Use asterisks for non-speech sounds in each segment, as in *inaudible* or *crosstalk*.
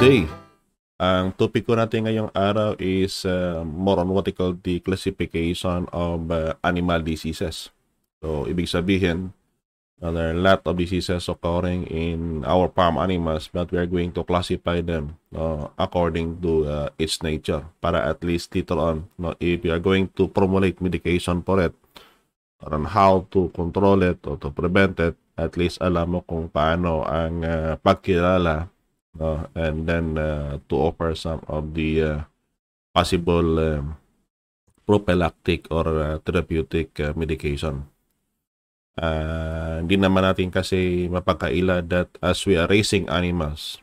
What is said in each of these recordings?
today, ang topic ko natin ngayong araw is uh, more on what they call the classification of uh, animal diseases. So, ibig sabihin, uh, there are a lot of diseases occurring in our farm animals but we are going to classify them uh, according to uh, its nature para at least later on, no, if you are going to formulate medication for it, or on how to control it or to prevent it, at least alam mo kung paano ang uh, pagkilala no? and then uh, to offer some of the uh, possible um, prophylactic or uh, therapeutic uh, medication. Uh, hindi naman natin kasi mapagkaila that as we are raising animals,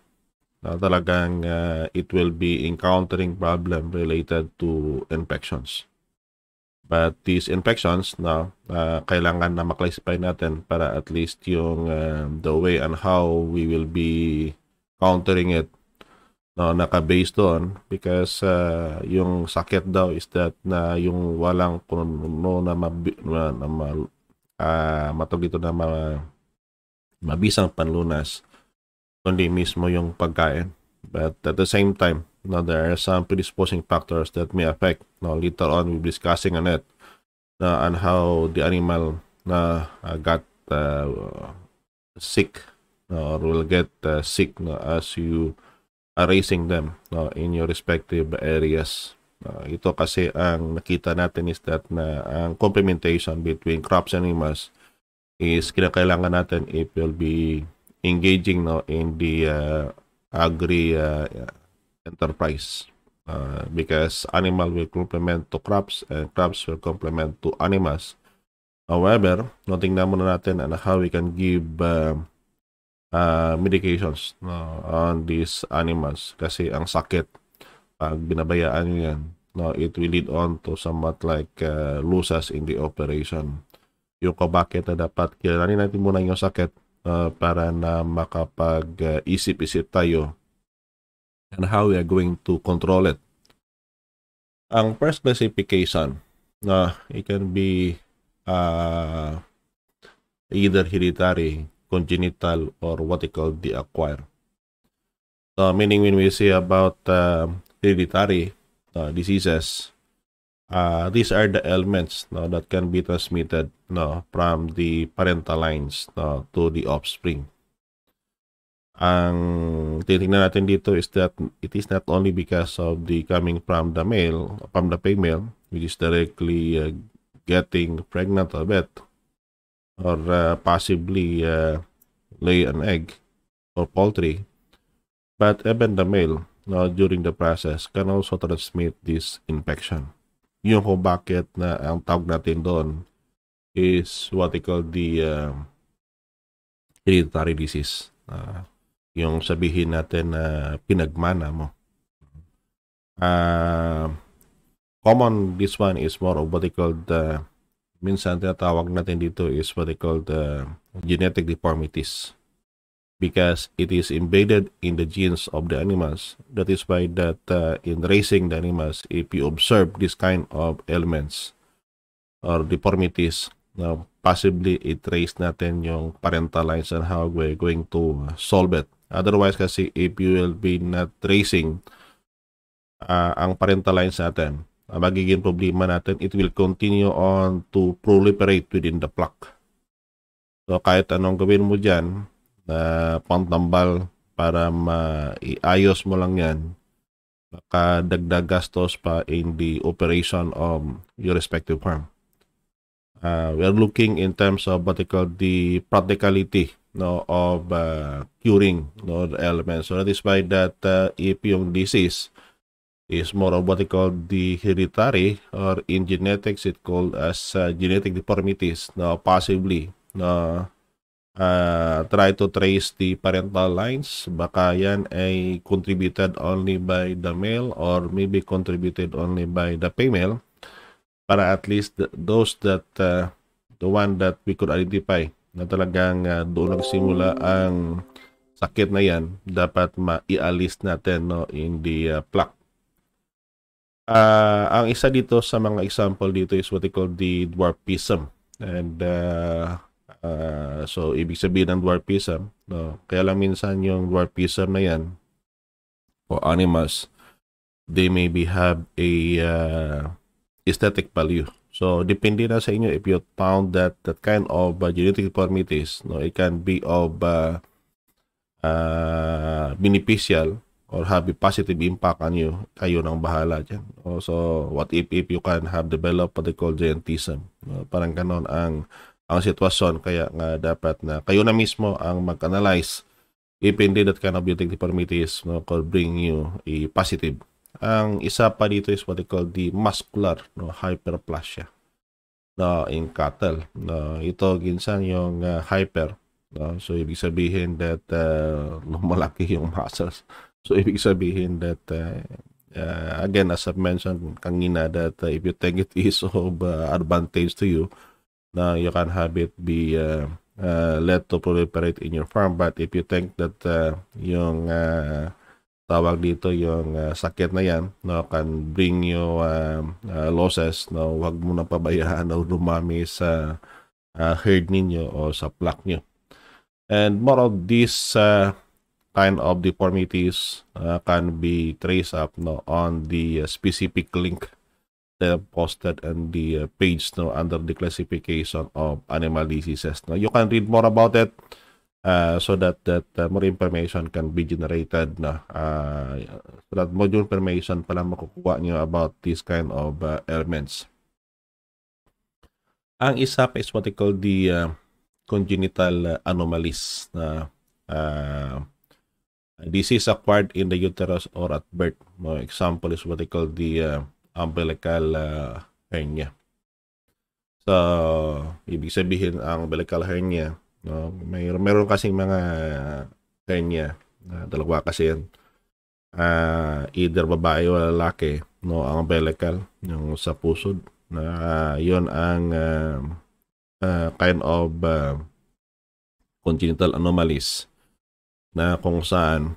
na talagang uh, it will be encountering problem related to infections. But these infections na uh, kailangan na maklasify natin para at least yung uh, the way and how we will be countering it no naka-based doon because uh, yung sakit daw is that na yung walang kuno na mabi, na, na ma, uh, ah, matog dito na ma, mabisang panlunas kundi mismo yung pagkain but at the same time no there are some predisposing factors that may affect no later on we'll be discussing on it no, on how the animal na uh, got uh, sick or will get uh, sick as you are raising them in your respective areas. ito kasi ang nakita natin is that na ang complementation between crops and animals is kinakailangan natin if you'll be engaging no in the uh, agri uh, uh enterprise uh, because animal will complement to crops and crops will complement to animals however no tingnan muna natin on how we can give uh, uh, medications no, on these animals kasi ang sakit pag binabayaan nyo yan no, it will lead on to somewhat like uh, losses in the operation yung kabakit na dapat kilalanin natin muna yung sakit uh, para na makapag-isip-isip tayo and how we are going to control it ang first classification na uh, it can be uh, either hereditary congenital or what they call the acquired. So meaning when we say about uh, hereditary uh, diseases, uh, these are the elements no, that can be transmitted no, from the parental lines no, to the offspring. Ang titingnan natin dito is that it is not only because of the coming from the male, from the female, which is directly uh, getting pregnant or bit, or uh, possibly uh, lay an egg or poultry. But even the male no, during the process can also transmit this infection. Yung kung bakit na ang tawag natin doon is what we call the uh, hereditary disease. Uh, yung sabihin natin na uh, pinagmana mo. Uh, common this one is more of what they call the uh, minsan tinatawag natin dito is what they call the genetic deformities because it is embedded in the genes of the animals. That is why that uh, in raising the animals, if you observe this kind of elements or deformities, now possibly i-trace natin yung parental lines and how we're going to solve it. Otherwise kasi if you will be not tracing uh, ang parental lines natin, ang magiging problema natin, it will continue on to proliferate within the plaque. So kahit anong gawin mo dyan, na uh, pangtambal para maiayos mo lang yan, baka dagdag gastos pa in the operation of your respective firm. Uh, we are looking in terms of what they call the practicality no, of uh, curing no, the elements. So that is why that uh, if yung disease is more of what they call the hereditary or in genetics it called as uh, genetic deformities na possibly na uh, try to trace the parental lines baka yan ay contributed only by the male or maybe contributed only by the female para at least th those that uh, the one that we could identify na talagang uh, doon nagsimula ang sakit na yan dapat ma-ialis natin no in the uh, plaque Uh, ang isa dito sa mga example dito is what they call the dwarfism. And uh, uh, so, ibig sabihin ng dwarfism, no? kaya lang minsan yung dwarfism na yan, or animals, they maybe have a uh, aesthetic value. So, depende na sa inyo if you found that that kind of uh, genetic deformities, no, it can be of uh, uh, beneficial or have a positive impact on you, kayo nang bahala dyan. O, so, what if, if you can have developed what they call giantism? parang ganon ang, ang sitwasyon. Kaya nga dapat na kayo na mismo ang mag-analyze if indeed that kind of building deformities no, could bring you a positive. Ang isa pa dito is what they call the muscular no, hyperplasia no, in cattle. No, ito ginsan yung uh, hyper. No? So, ibig sabihin that uh, lumalaki *laughs* yung muscles So *laughs* ibig sabihin that uh, uh, again as I've mentioned kanina that uh, if you think it is *laughs* of uh, advantage to you na you can have it be uh, uh, let to proliferate in your farm but if you think that uh, yung uh, tawag dito yung uh, sakit na yan no can bring you uh, uh, losses no wag mo na pabayaan na dumami sa uh, herd ninyo o sa flock niyo and more of this uh, kind of deformities uh, can be traced up no on the uh, specific link that posted on the uh, page no under the classification of animal diseases no you can read more about it uh, so that that uh, more information can be generated na uh, so that more information pala makukuha niyo about this kind of uh, elements ang isa pa is what they call the uh, congenital uh, anomalies na uh, uh, disease acquired in the uterus or at birth. More example is what they call the uh, umbilical uh, hernia. So, ibig sabihin ang umbilical hernia, no, may meron kasing mga hernia, uh, dalawa kasi yan. Uh, ah, either babae o lalaki, no, ang umbilical, yung sa pusod, na uh, yun ang uh, uh, kind of uh, congenital anomalies na kung saan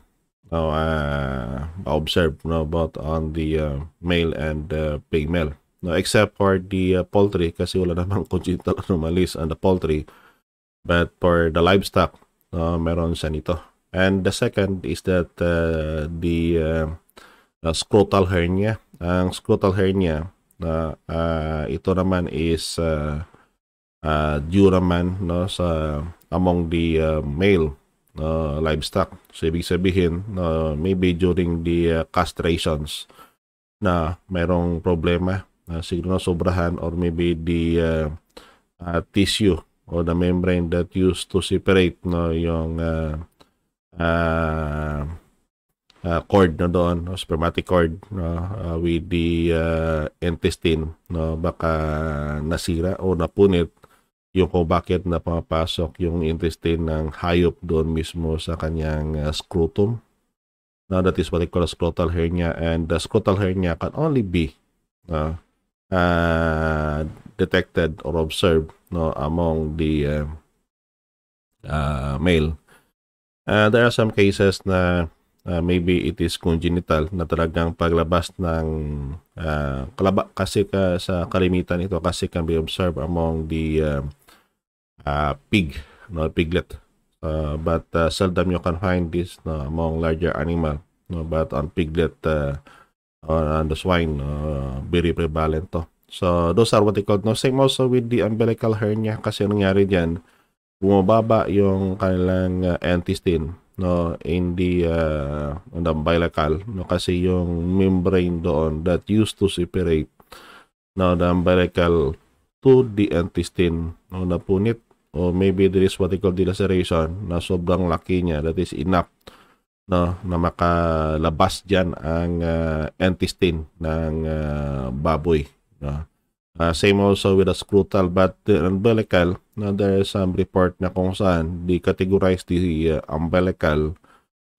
no, uh, ah, observed no, both on the uh, male and uh, female. No, except for the uh, poultry kasi wala *laughs* namang congenital anomalies on the poultry. But for the livestock, no, meron siya nito. And the second is that uh, the uh, uh, scrotal hernia. Ang scrotal hernia, na uh, uh, ito naman is uh, uh, due naman no, sa among the uh, male uh, livestock. So ibig sabihin na uh, maybe during the uh, castrations na merong problema na uh, siguro na sobrahan or maybe the uh, uh, tissue or the membrane that used to separate no yung uh, uh, uh, cord na doon, no, spermatic cord no, uh, with the uh, intestine no baka nasira o napunit yung kung bakit na pumapasok yung intestine ng hayop doon mismo sa kanyang uh, scrotum. Now that is what they call scrotal hernia and the scrotal hernia can only be uh, uh, detected or observed no, among the uh, uh, male. Uh, there are some cases na uh, maybe it is congenital na talagang paglabas ng uh, kalaba kasi ka, sa kalimitan ito kasi can be observed among the uh, uh, pig, no, piglet. Uh, but uh, seldom you can find this no, among larger animal. No, but on piglet uh, or on the swine, uh, very prevalent to. So, those are what they called. No, same also with the umbilical hernia kasi nangyari dyan, bumababa yung kanilang uh, intestine no in the uh, on the umbilical no kasi yung membrane doon that used to separate no the umbilical to the intestine no napunit or maybe there is what they call dilaceration na sobrang laki niya that is enough no na makalabas diyan ang uh, intestine ng uh, baboy no uh, same also with a scrotal but the uh, umbilical na no, there is some report na kung saan di categorize the uh, umbilical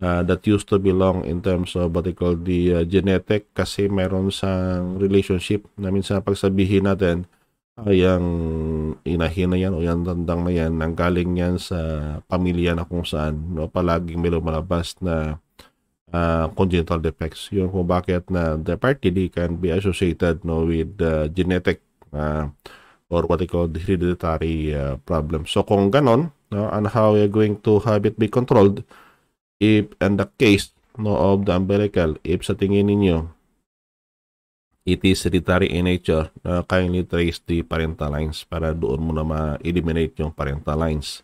uh, that used to belong in terms of what they call the uh, genetic kasi meron sang relationship na minsan pagsabihin natin yang inahin na yan o yung dandang na yan, nanggaling yan sa pamilya na kung saan no, palaging may lumalabas na uh, congenital defects. Yun kung bakit na the party can be associated no, with uh, genetic uh, or what they call hereditary uh, problem. So kung ganon, no, and how you're going to have it be controlled if and the case no, of the umbilical, if sa tingin ninyo it is hereditary in nature, uh, kindly trace the parental lines para doon mo na ma-eliminate yung parental lines.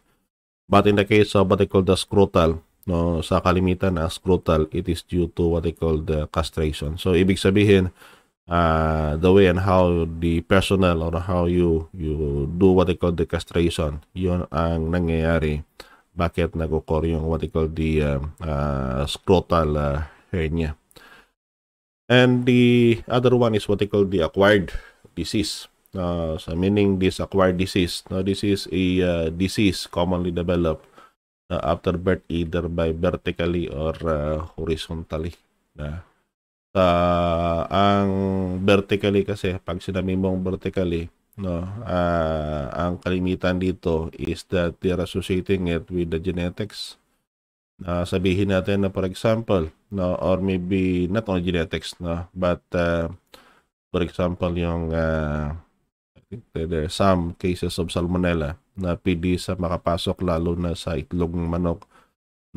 But in the case of what they call the scrotal, no, sa kalimitan na scrotal, it is due to what they call the castration. So, ibig sabihin, uh, the way and how the personnel or how you you do what they call the castration, yun ang nangyayari. Bakit nag-occur yung what they call the um, uh, scrotal uh, hernia. And the other one is what they call the acquired disease. Uh, ah, so meaning this acquired disease. Now this is a uh, disease commonly developed uh, after birth either by vertically or uh, horizontally. Uh, uh, ang vertically kasi pag sinabi mong vertically no uh, ang kalimitan dito is that they're associating it with the genetics uh, sabihin natin na for example no or maybe not only genetics no but uh, for example yung uh, I think there are some cases of salmonella na PD sa makapasok lalo na sa itlog ng manok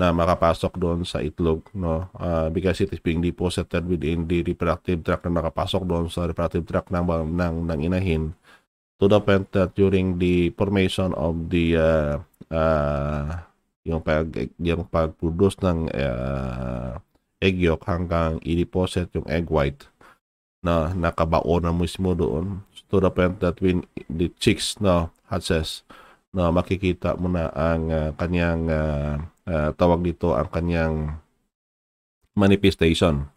na makapasok doon sa itlog no uh, because it is being deposited within the reproductive tract na makapasok doon sa reproductive tract ng ng, ng inahin to the point that during the formation of the uh, uh, yung pag yung pag-produce ng uh, egg yolk hanggang i yung egg white na nakabao na mismo doon to the point that when the chicks na hatches na makikita mo na ang uh, kanyang uh, uh, tawag dito ang kanyang manifestation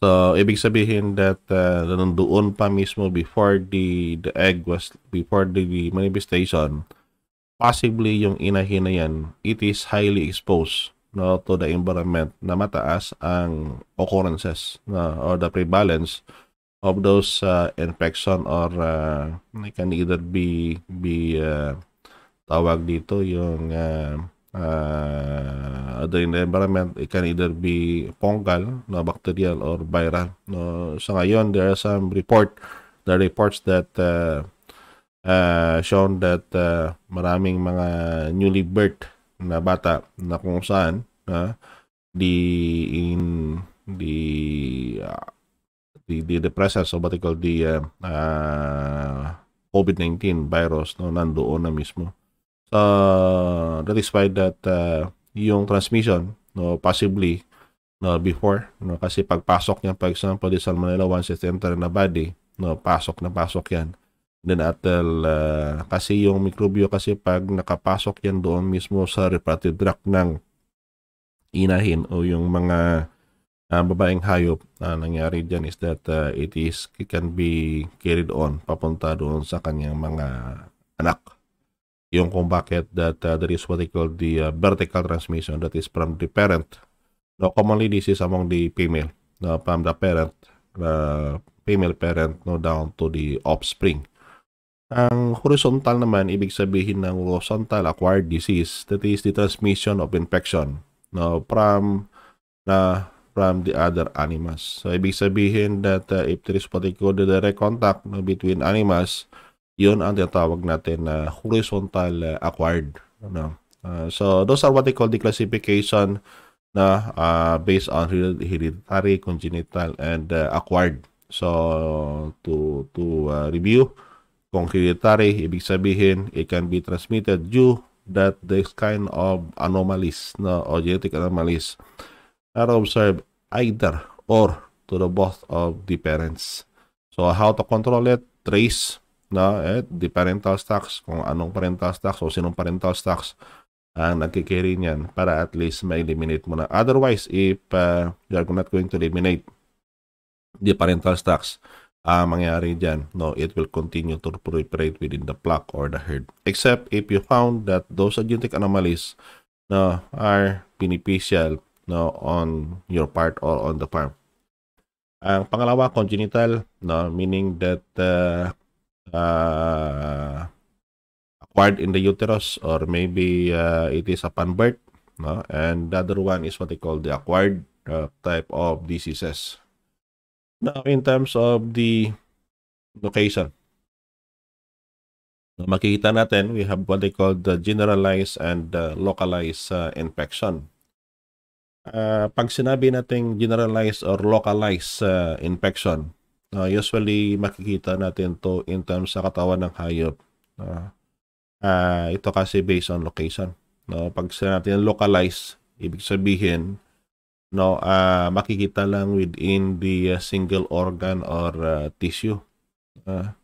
So, ibig sabihin that uh, nandoon pa mismo before the, the egg was, before the, the manifestation, possibly yung inahin na yan, it is highly exposed no, to the environment na mataas ang occurrences no, or the prevalence of those uh, infection or uh, it can either be be uh, tawag dito yung uh, uh, in the environment it can either be fungal no bacterial or viral no so ngayon there are some report the reports that uh, uh, ah, shown that uh, maraming mga newly birth na bata na kung saan uh, di in ah, the uh, the, the the presence what they call the uh, uh, COVID-19 virus no nandoon na mismo. So that is why that uh, yung transmission no possibly no before no kasi pagpasok niya for example di salmonella once it enter na body no pasok na pasok yan nanatal uh, ah, kasi yung mikrobyo kasi pag nakapasok yan doon mismo sa reproductive tract ng inahin o yung mga uh, babaeng hayop uh, nangyari dyan is that uh, it is it can be carried on papunta doon sa kanyang mga anak yung kung bakit that uh, that is what they call the uh, vertical transmission that is from the parent no commonly this is among the female no, from the parent uh, female parent no down to the offspring ang horizontal naman, ibig sabihin ng horizontal acquired disease, that is the transmission of infection no, from na from the other animals. So, ibig sabihin that uh, if there is particular direct contact no, between animals, yun ang tinatawag natin na uh, horizontal uh, acquired. No? Uh, so, those are what they call the classification na uh, based on hereditary, congenital, and uh, acquired. So, to, to uh, review, concretary, ibig sabihin, it can be transmitted due that this kind of anomalies, no, or genetic anomalies, are observed either or to the both of the parents. So, how to control it? Trace no, eh, the parental stocks, kung anong parental stocks o sinong parental stocks ang nagkikarry niyan para at least ma-eliminate mo na. Otherwise, if uh, you are not going to eliminate the parental stocks, uh, mangyari dyan, no, it will continue to proliferate within the flock or the herd. Except if you found that those agentic anomalies no, are beneficial no, on your part or on the farm. Ang pangalawa, congenital, no, meaning that uh, uh, acquired in the uterus or maybe uh, it is upon birth. No? And the other one is what they call the acquired uh, type of diseases. Now, in terms of the location, makikita natin, we have what they call the generalized and uh, localized uh, infection. Uh, pag sinabi natin generalized or localized uh, infection, uh, usually makikita natin to in terms sa katawan ng hayop. Uh, uh, ito kasi based on location. No? Pag sinabi natin localized, ibig sabihin no uh, makikita lang within the uh, single organ or uh, tissue uh,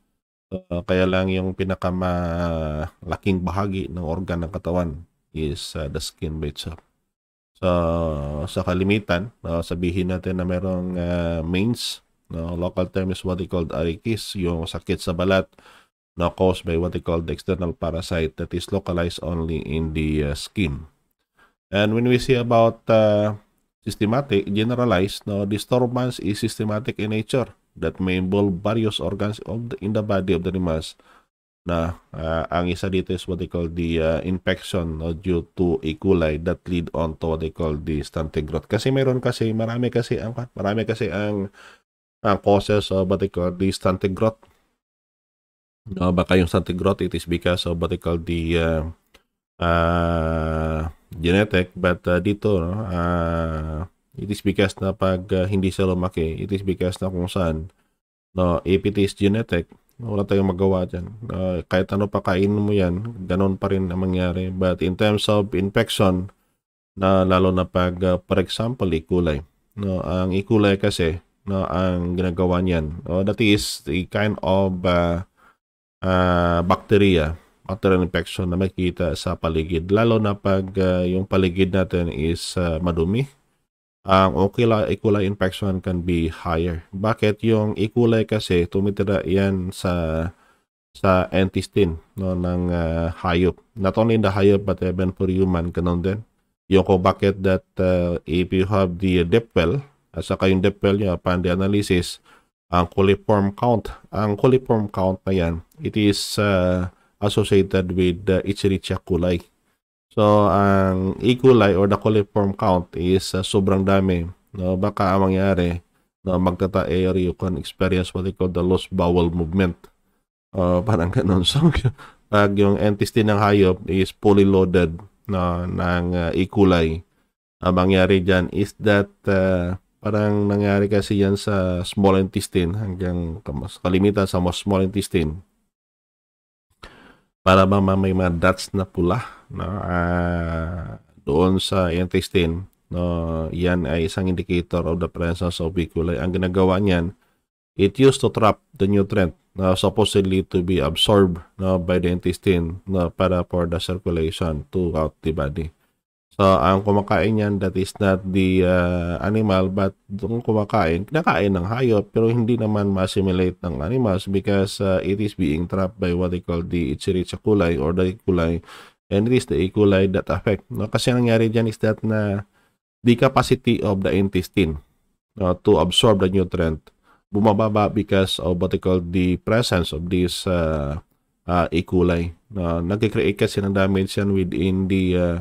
uh, kaya lang yung pinakamalaking bahagi ng organ ng katawan is uh, the skin by itself so sa kalimitan uh, sabihin natin na merong uh, mains no local term is what they called arikis yung sakit sa balat na caused by what they call the external parasite that is localized only in the uh, skin and when we see about uh, systematic, generalized, no, disturbance is systematic in nature that may involve various organs of the, in the body of the animals. Na uh, ang isa dito is what they call the uh, infection no, due to E. coli that lead on to what they call the stunted growth. Kasi mayroon kasi, marami kasi ang, marami kasi ang, ang causes of what they call the stunted growth. No, baka yung stunted growth, it is because of what they call the uh, uh, genetic but uh, dito no uh, it is because na pag uh, hindi siya lumaki it is because na kung saan no if it is genetic wala tayong magawa dyan uh, kahit ano pa kainin mo yan ganun pa rin ang mangyari but in terms of infection na lalo na pag uh, for example E. coli no ang E. coli kasi no ang ginagawa niyan no, that is the kind of uh, uh, bacteria after an infection na makita sa paligid lalo na pag uh, yung paligid natin is uh, madumi ang la E. coli infection can be higher. Bakit? Yung E. coli kasi tumitira yan sa sa intestine no, ng uh, hayop. Not only in the hayop but even for human, ganun din. Yung kung bakit that uh, if you have the depwell, at saka yung depwell nyo upon the analysis, ang coliform count, ang coliform count na yan, it is uh, associated with the Escherichia coli. So, ang E. coli or the coliform count is uh, sobrang dami. No? Baka ang mangyari no, magtatae or you can experience what they call the lost bowel movement. Uh, *laughs* parang ganun. So, *laughs* pag yung intestine ng hayop is fully loaded no, ng uh, E. coli, ang mangyari dyan is that uh, parang nangyari kasi yan sa small intestine hanggang kalimitan sa small intestine para ba may mga dots na pula no uh, doon sa intestine no yan ay isang indicator of the presence of E. ang ginagawa niyan it used to trap the nutrient na no, supposedly to be absorbed no by the intestine no para for the circulation throughout the body So, ang kumakain niyan, that is not the uh, animal, but kung kumakain, kinakain ng hayop, pero hindi naman ma-assimilate ng animals because uh, it is being trapped by what they call the Ichiricha kulay or the kulay. And it is the E. coli that affect. No? Kasi nangyari dyan is that na the capacity of the intestine no, to absorb the nutrient bumababa because of what they call the presence of this uh, uh, E. coli. Uh, Nag-create kasi ng damage yan within the uh,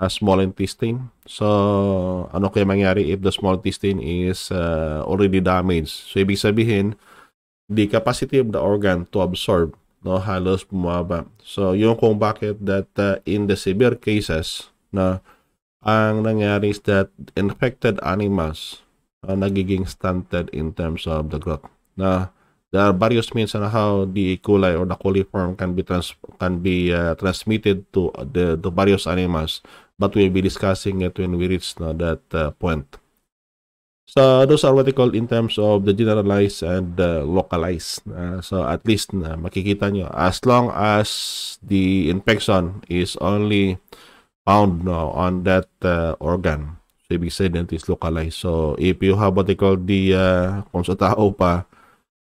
uh, small intestine. So, ano kaya mangyari if the small intestine is uh, already damaged? So, ibig sabihin, the capacity of the organ to absorb no halos bumaba. So, yun kung bakit that uh, in the severe cases na ang nangyari is that infected animals uh, nagiging stunted in terms of the growth. Na there are various means on how the E. coli or the coliform can be trans can be uh, transmitted to the, the various animals but we'll be discussing it when we reach now that uh, point. So those are what we call in terms of the generalized and the uh, localized. Uh, so at least na makikita nyo, as long as the infection is only found now on that uh, organ. So ibig sabihin that is localized. So if you have what they call the, uh, kung sa tao pa,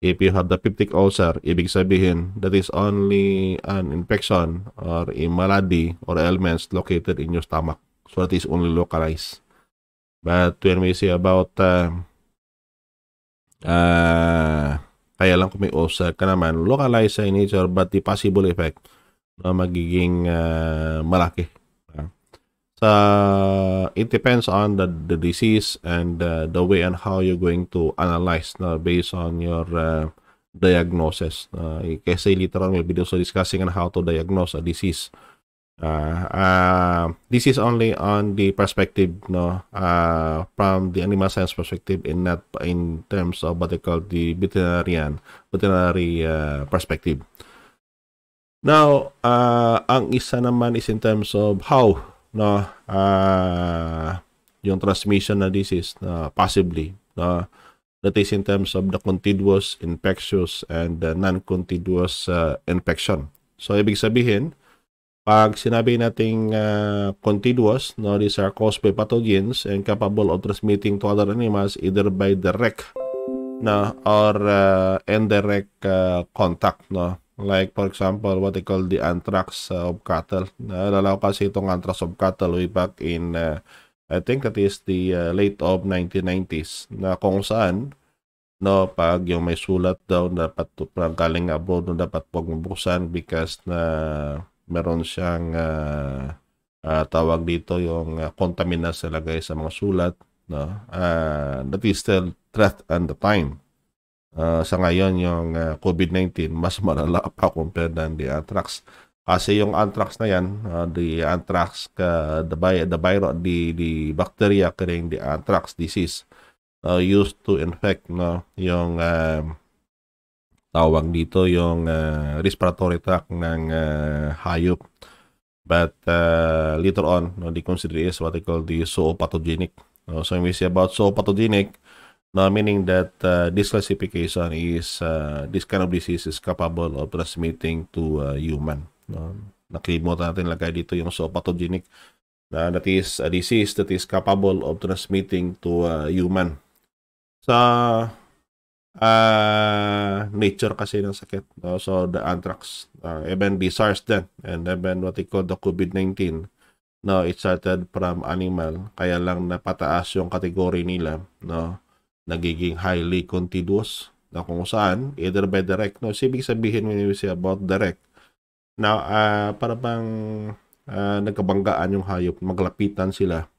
If you have the peptic ulcer, ibig sabihin that is only an infection or a malady or ailments located in your stomach. So that is only localized. But when we say about uh, uh, kaya lang kung may ulcer ka naman, localized sa nature but the possible effect na magiging uh, malaki uh, it depends on the, the disease and uh, the way and how you're going to analyze uh, based on your uh, diagnosis. Uh, kasi later on, we'll be also discussing on how to diagnose a disease. Uh, uh, this is only on the perspective no uh, from the animal science perspective in not in terms of what they call the veterinarian veterinary uh, perspective now uh, ang isa naman is in terms of how no uh, ah, yung transmission na disease uh, possibly no that is in terms of the continuous infectious and the uh, non-continuous uh, infection so ibig sabihin pag sinabi nating uh, continuous no these are caused by pathogens and capable of transmitting to other animals either by direct na no, or uh, indirect uh, contact no Like for example, what they call the anthrax of uh, cattle. Naalala ko kasi itong anthrax of cattle way back in, uh, I think that is the uh, late of 1990s, na kung saan, no, pag yung may sulat daw, dapat pag galing abroad, no, dapat huwag mabuksan because na meron siyang uh, uh, tawag dito yung uh, contaminants talaga sa mga sulat. No? Uh, that is still threat at the time uh, sa ngayon yung uh, ah, COVID-19 mas *laughs* malala pa compared than the anthrax kasi yung anthrax na yan uh, the anthrax ka the by the virus the the bacteria carrying the anthrax disease uh, used to infect no yung uh, tawag dito yung uh, respiratory tract ng uh, hayop but uh, later on no, they consider is what they call the zoopathogenic no? so when we say about zoopathogenic uh, Now, meaning that uh, this classification is uh, this kind of disease is capable of transmitting to uh, human. No? Nakalimutan natin lagay dito yung so pathogenic na uh, that is a disease that is capable of transmitting to uh, human. Sa uh, nature kasi ng sakit. No? So, the anthrax, uh, even the SARS then, and even what they call the COVID-19, no, it started from animal. Kaya lang napataas yung kategory nila. No? nagiging highly contiguous na kung saan, either by direct noise, ibig sabihin when we say about direct, na uh, para bang uh, nagkabanggaan yung hayop, maglapitan sila.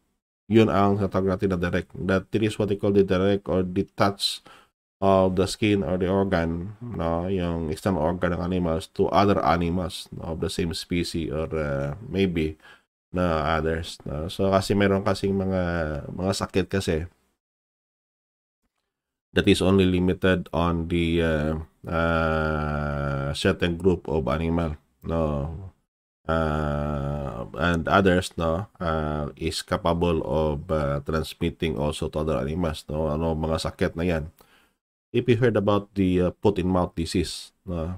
Yun ang natawag natin na direct. That is what they call the direct or the touch of the skin or the organ, no, yung external organ ng animals to other animals no, of the same species or uh, maybe na no, others. No? So kasi meron kasing mga mga sakit kasi that is only limited on the uh, uh, certain group of animal no uh, and others no uh, is capable of uh, transmitting also to other animals no ano mga sakit na yan if you heard about the uh, foot and mouth disease no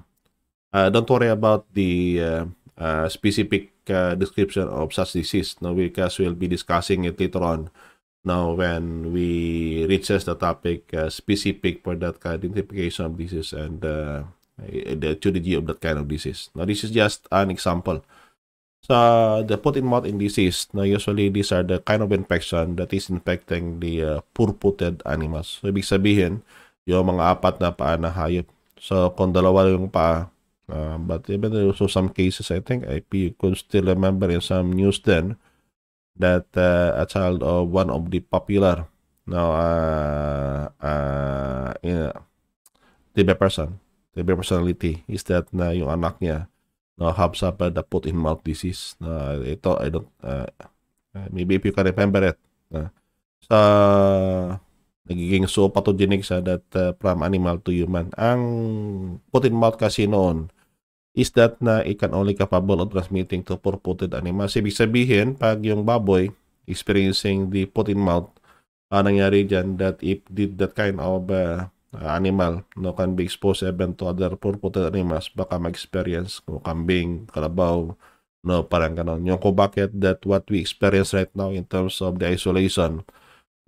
uh, don't worry about the uh, uh, specific uh, description of such disease no because we'll be discussing it later on Now, when we reaches the topic uh, specific for that identification of disease and uh, eh, the etiology of that kind of disease. Now, this is just an example. So, the foot-in-mouth disease, now usually these are the kind of infection that is infecting the uh, poor animals. So, ibig sabihin, yung mga apat na paa na hayop. So, kung dalawa yung paa, uh, but even so some cases, I think, if you could still remember in some news then, that uh, a child of one of the popular now uh, uh, you know, TV person TV personality is that na uh, yung anak niya no have suffered a foot in mouth disease na uh, ito I don't uh, uh, maybe if you can remember it uh, sa nagiging so pathogenic sa that uh, from animal to human ang foot in mouth kasi noon is that na it can only capable of transmitting to purported animals. Ibig sabihin, pag yung baboy experiencing the put in mouth, uh, nangyari dyan that if did that kind of uh, animal no can be exposed even to other purported animals, baka mag-experience ko kambing, kalabaw, no, parang ganon. Yung kung bakit that what we experience right now in terms of the isolation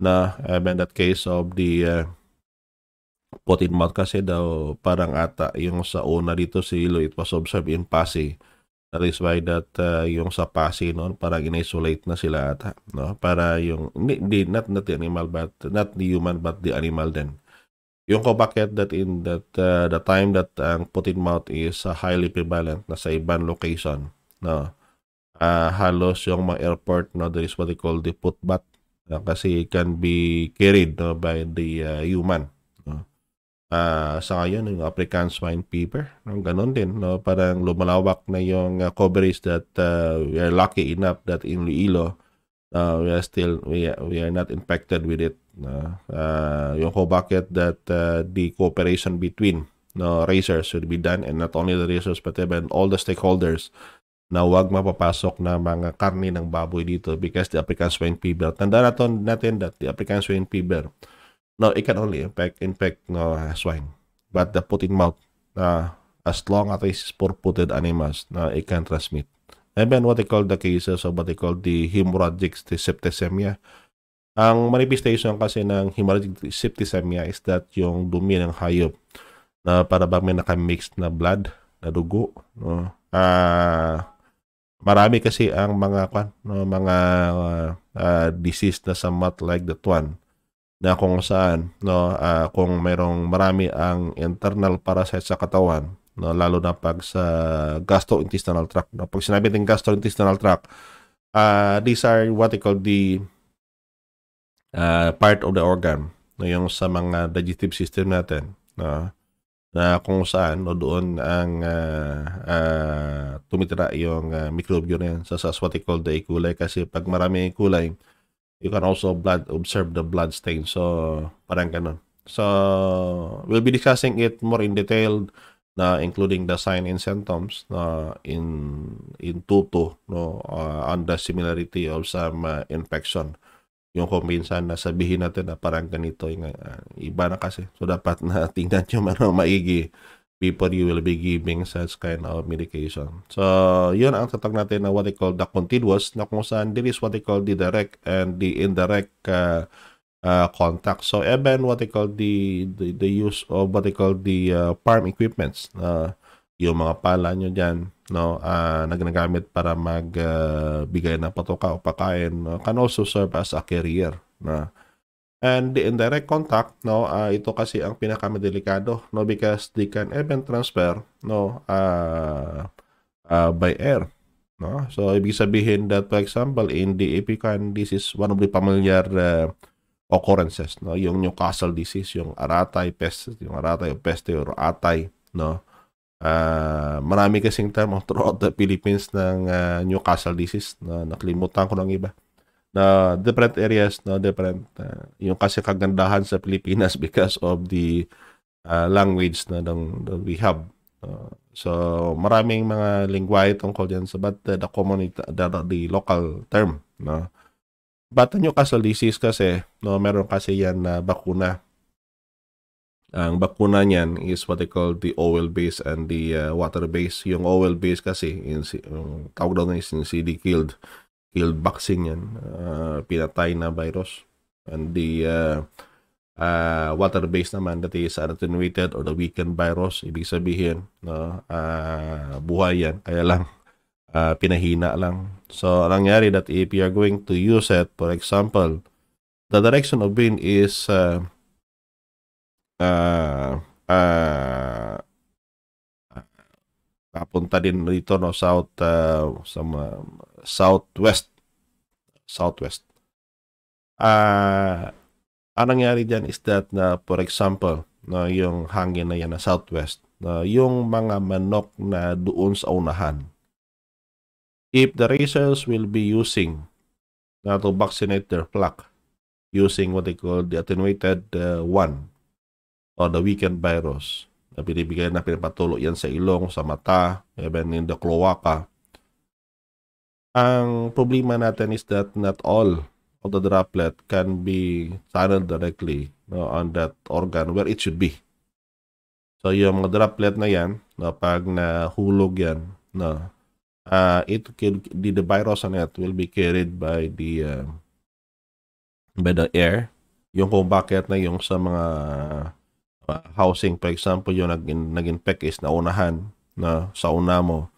na um, uh, in that case of the uh, Kotinmat kasi daw parang ata yung sa una dito si Iloilo it was observed in Pasig. That is why that uh, yung sa Pasig noon parang in-isolate na sila ata. No? Para yung, hindi, not, not the animal but, not the human but the animal then. Yung ko bakit that in that uh, the time that ang Putinmouth is uh, highly prevalent na sa ibang location. No? Uh, halos yung mga airport, no, there is what they call the putbat. Uh, kasi it can be carried no, by the uh, human uh, ah, sa ngayon yung African swine fever. No, ganun din. No? Parang lumalawak na yung uh, coverage that uh, we are lucky enough that in Iloilo uh, we are still we are, we are not infected with it. No? Uh, yung ko bakit that uh, the cooperation between no racers should be done and not only the racers but even all the stakeholders na wag mapapasok na mga karni ng baboy dito because the African swine fever. Tandaan natin that the African swine fever No, it can only impact impact no swine, but the put in mouth uh, as long as it's for footed animals na it can transmit. Even what they call the cases of what they call the hemorrhagic septicemia. Ang manifestation kasi ng hemorrhagic septicemia is that yung dumi ng hayop na para bang may nakamix na blood, na dugo. No? Uh, marami kasi ang mga, no, mga uh, uh, disease na somewhat like that one na kung saan no uh, kung merong marami ang internal parasites sa katawan no lalo na pag sa gastrointestinal tract no pag sinabi natin gastrointestinal tract uh, these are what they call the uh, part of the organ no yung sa mga digestive system natin no na kung saan no doon ang uh, uh, tumitira yung uh, mikrobyo na sa So, that's what they call the E. coli kasi pag marami yung kulay you can also blood observe the blood stain. So, parang ganun. So, we'll be discussing it more in detail na including the sign and symptoms na in in tuto no uh, and the similarity of some uh, infection yung kung minsan nasabihin natin na parang ganito yung uh, iba na kasi so dapat na tingnan niyo ano maigi before you will be giving such kind of medication. So, yun ang tatag natin na what they call the continuous na kung saan there is what they call the direct and the indirect uh, uh, contact. So, even what they call the, the, the use of what they call the uh, farm equipments. Uh, yung mga pala nyo dyan, no, uh, nagnagamit para magbigay uh, ng patoka o pakain uh, can also serve as a carrier. Na, uh, And the indirect contact, no, uh, ito kasi ang pinakamedelikado, no, because they can even transfer, no, uh, uh, by air, no. So, ibig sabihin that, for example, in the Epican, this is one of the familiar uh, occurrences, no, yung Newcastle disease, yung aratay pest, yung aratay o peste or atay, no. Uh, marami kasing term *laughs* throughout the Philippines ng uh, Newcastle disease na no? naklimutan ko ng iba na different areas no different uh, yung kasi kagandahan sa Pilipinas *laughs* because of the uh, language na ng, ng we have uh, so maraming mga lingwahe tungkol diyan sa so, but uh, the community the, the local term no but nyo kasal disease kasi no meron kasi yan na bakuna ang bakuna niyan is what they call the oil base and the uh, water base yung oil base kasi in, um, tawag daw is in CD killed killed vaccine yan, uh, pinatay na virus. And the uh, ah, uh, ah, water-based naman that is attenuated or the weakened virus, ibig sabihin, no, uh, buhay yan, kaya lang uh, pinahina lang. So, ang nangyari that if you are going to use it, for example, the direction of wind is uh, uh, uh, papunta din dito no south uh, some southwest. Southwest. Ah, uh, ang nangyari diyan is that na uh, for example, na uh, yung hangin na yan na southwest, na uh, yung mga manok na doon sa unahan. If the racers will be using na uh, to vaccinate their flock using what they call the attenuated uh, one or the weakened virus na binibigay na pinapatulo yan sa ilong, sa mata, even in the cloaca ang problema natin is that not all of the droplet can be channeled directly no, on that organ where it should be. So yung mga droplet na yan, no, pag nahulog yan, no, uh, it can, the, the virus on it will be carried by the uh, by the air. Yung kung bakit na yung sa mga uh, housing, for example, yung nag-infect is naunahan na no, sa una mo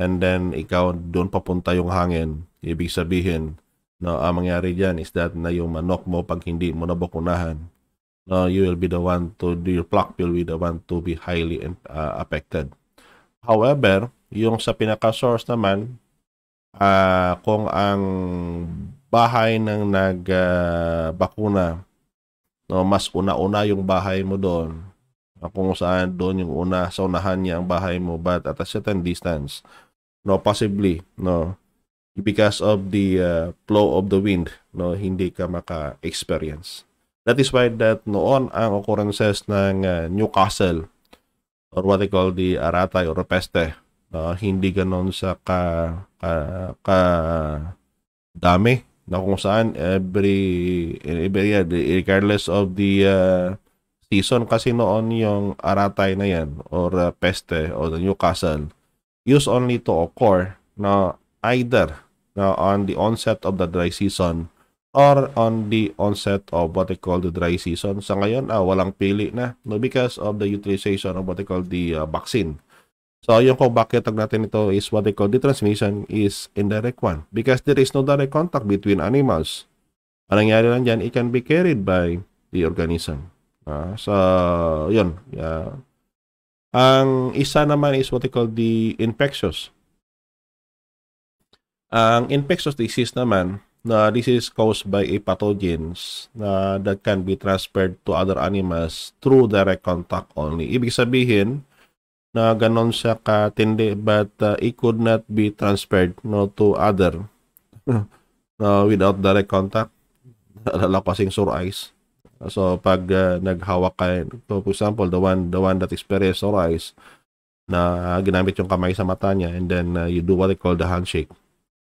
and then ikaw doon papunta yung hangin, ibig sabihin no ang mangyari diyan is that na yung manok mo pag hindi mo nabakunahan no you will be the one to your flock will be the one to be highly uh, affected however yung sa pinaka source naman uh, kung ang bahay ng nagbakuna ah, uh, no mas una-una yung bahay mo doon kung saan doon yung una sa unahan niya ang bahay mo but at a certain distance no possibly no because of the uh, flow of the wind no hindi ka maka-experience that is why that noon ang occurrences ng uh, Newcastle or what they call the arata or peste no hindi ganon sa ka ka, ka dami na kung saan every every year regardless of the uh, season kasi noon yung aratay na yan or uh, peste or the Newcastle use only to occur na either na on the onset of the dry season or on the onset of what they call the dry season. Sa ngayon, ah, walang pili na no, because of the utilization of what they call the uh, vaccine. So, yung kung bakit tag natin ito is what they call the transmission is indirect one because there is no direct contact between animals. Ang nangyari lang dyan, it can be carried by the organism. Ah, so, yun. Yeah. Ang isa naman is what they call the infectious. Ang infectious disease naman, na this is caused by a pathogens na that can be transferred to other animals through direct contact only. Ibig sabihin na ganon siya katindi but uh, it could not be transferred no to other no, *laughs* uh, without direct contact. Alala *laughs* ko kasing sore eyes. So pag uh, naghawak ka, so, for example, the one the one that is pressurized na ginamit yung kamay sa mata niya and then uh, you do what they call the handshake.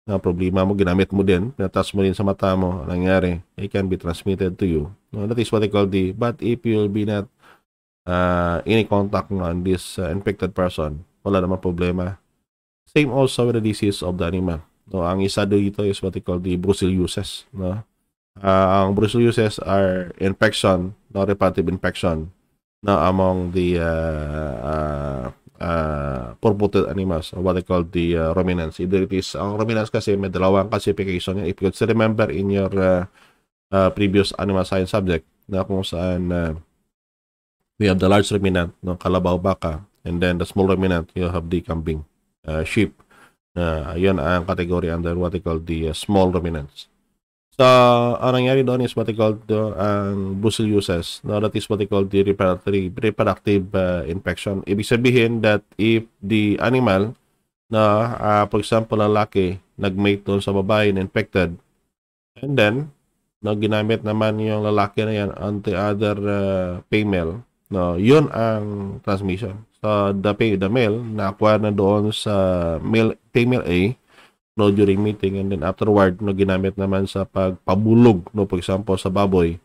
Na problema mo, ginamit mo din, pinatas mo din sa mata mo, nangyari, it can be transmitted to you. No, that is what they call the, but if you'll be not uh, any contact on this uh, infected person, wala naman problema. Same also with the disease of the animal. No, ang isa dito is what they call the brucellosis. No? uh, ang Bruce are infection, non-repetitive infection na among the uh, uh, uh, purported animals, what they call the uh, ruminants. Either it is, ang ruminants kasi may dalawang classification. If you could remember in your uh, uh, previous animal science subject na kung saan uh, we have the large ruminant, no, kalabaw baka, and then the small ruminant, you have the kambing, uh, sheep. Uh, yun ang category under what they call the uh, small ruminants uh, ang nangyari doon is what they call the uh, ang brucellosis. No, that is what they call the reproductive reproductive uh, infection. Ibig sabihin that if the animal na uh, for example lalaki nagmate doon sa babae na infected and then no ginamit naman yung lalaki na yan on the other uh, female no yun ang transmission so the the male nakuha na doon sa male female A no during meeting and then afterward no ginamit naman sa pagpabulog no for example sa baboy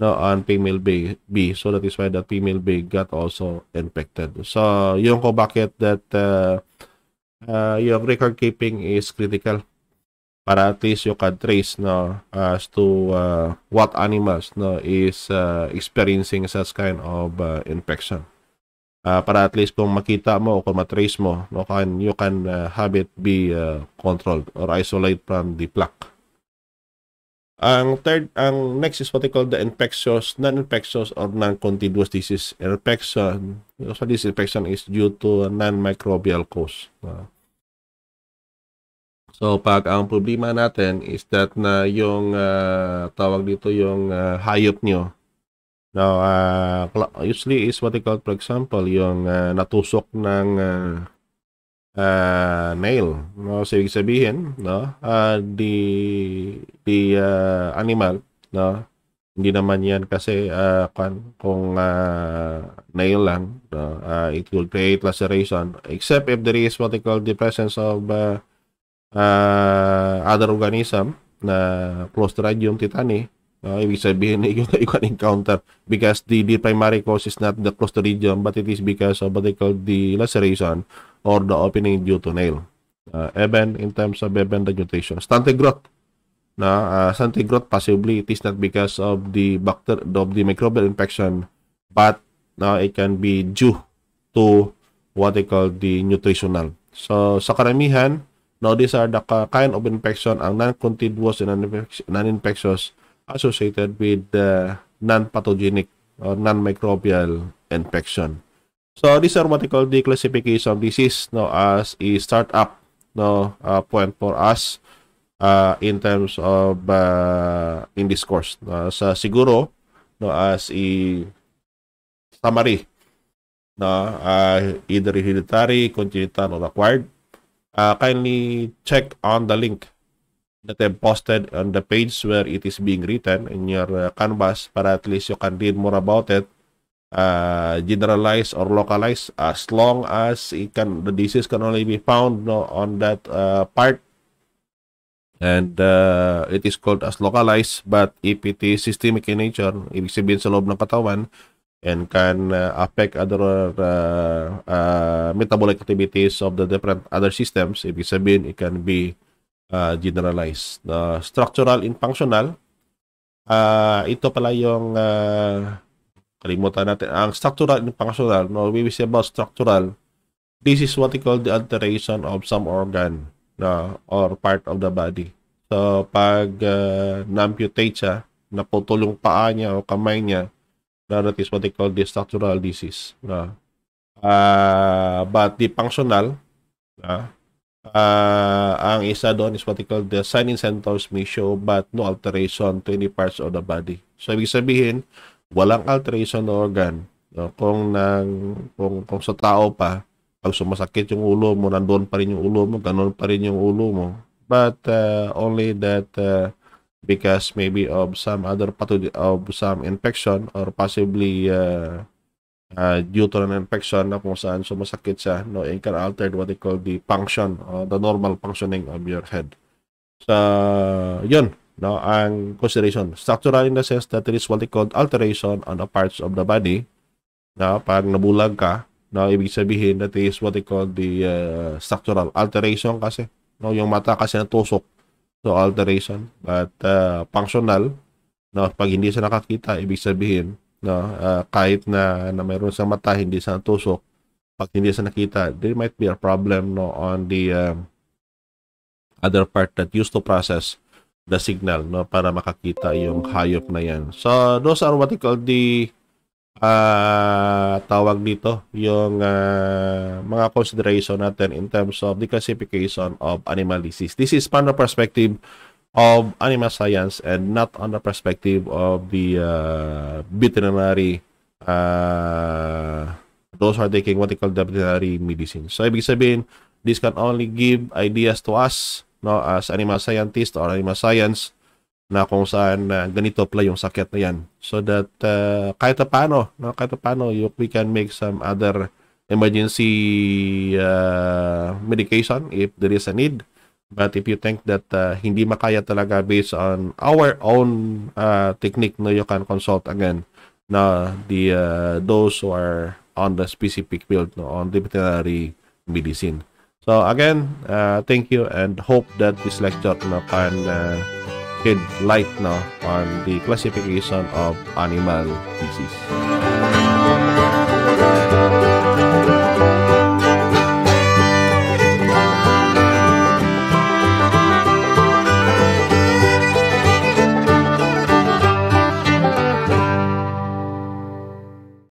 no on female bee, bee so that is why that female bee got also infected so yun ko bakit that uh, uh, yung record keeping is critical para at least you can trace no as to uh, what animals no is uh, experiencing such kind of uh, infection uh, para at least kung makita mo o kung matrace mo no can you can uh, have it be uh, controlled or isolate from the plaque ang third ang next is what they call the infectious non-infectious or non-continuous disease infection so this infection is due to non-microbial cause uh, So pag ang problema natin is that na yung uh, tawag dito yung uh, hayop nyo Now, uh, ah, usually is what they call, for example, yung uh, natusok ng uh, uh, nail. No? So, ibig sabihin, no? Uh, the, the uh, animal, no? Hindi naman yan kasi uh, kung, kung uh, nail lang, no? uh, it will create laceration. Except if there is what they call the presence of uh, uh, other organism na Clostridium titani, Uh, ibig sabihin, *laughs* you, you encounter because the, the primary cause is not the close to region but it is because of what they call the laceration or the opening due to nail. Uh, even in terms of even the mutation. Stunted growth. Na, uh, ah, stunted growth possibly it is not because of the bacter of the microbial infection but now it can be due to what they call the nutritional. So, sa karamihan, now these are the kind of infection ang non-continuous and non-infectious associated with uh, non-pathogenic or non-microbial infection. So these are what we call the classification of disease no, as a startup no, uh, point for us uh, in terms of uh, in this course. No, so uh, siguro no, as a summary no, uh, either hereditary, congenital, or acquired, uh, kindly check on the link that I've posted on the page where it is being written in your uh, canvas para at least you can read more about it uh, generalize or localize as long as it can the disease can only be found no, on that uh, part and uh, it is called as localized but if it is systemic in nature ibig sabihin sa loob ng katawan and can uh, affect other uh, uh, metabolic activities of the different other systems ibig sabihin it can be uh, generalized. Uh, structural and functional, uh, ito pala yung uh, kalimutan natin. Ang structural and functional, no, we will say about structural, this is what we call the alteration of some organ no, or part of the body. So, pag uh, na-amputate siya, naputol yung paa niya o kamay niya, that is what they call the structural disease. na Uh, but the functional, no, Uh, ang isa doon is what they call the sign in centaurs may show but no alteration to any parts of the body. So, ibig sabihin, walang alteration ng organ. No? Kung, nang, kung, kung sa tao pa, pag sumasakit yung ulo mo, nandoon pa rin yung ulo mo, ganoon pa rin yung ulo mo. But uh, only that uh, because maybe of some other pathology, of some infection or possibly uh, uh, due to an infection na kung saan sumasakit siya, no, it can alter what they call the function, uh, the normal functioning of your head. So, yun, no, ang consideration. Structural in the sense that it is what they called alteration on the parts of the body, na no, pag nabulag ka, no, ibig sabihin that is what they call the uh, structural alteration kasi, no, yung mata kasi natusok, so alteration, but uh, functional, no, pag hindi siya nakakita, ibig sabihin, no uh, kahit na na mayroon sa mata hindi sa tusok pag hindi sa nakita there might be a problem no on the um, other part that used to process the signal no para makakita yung hayop na yan so those are what we call the uh, tawag dito yung uh, mga consideration natin in terms of the classification of animal disease this is from the perspective of animal science and not on the perspective of the uh, veterinary uh, those are taking what they call the veterinary medicine. So, ibig sabihin, this can only give ideas to us no, as animal scientist or animal science na kung saan uh, ganito pala yung sakit na yan. So that uh, kahit paano, no, kahit paano, you, we can make some other emergency uh, medication if there is a need. But if you think that uh, hindi makaya talaga based on our own uh, technique, no, you can consult again na the uh, those who are on the specific field no, on the veterinary medicine. So again, uh, thank you and hope that this lecture no, can uh, shed light no, on the classification of animal disease.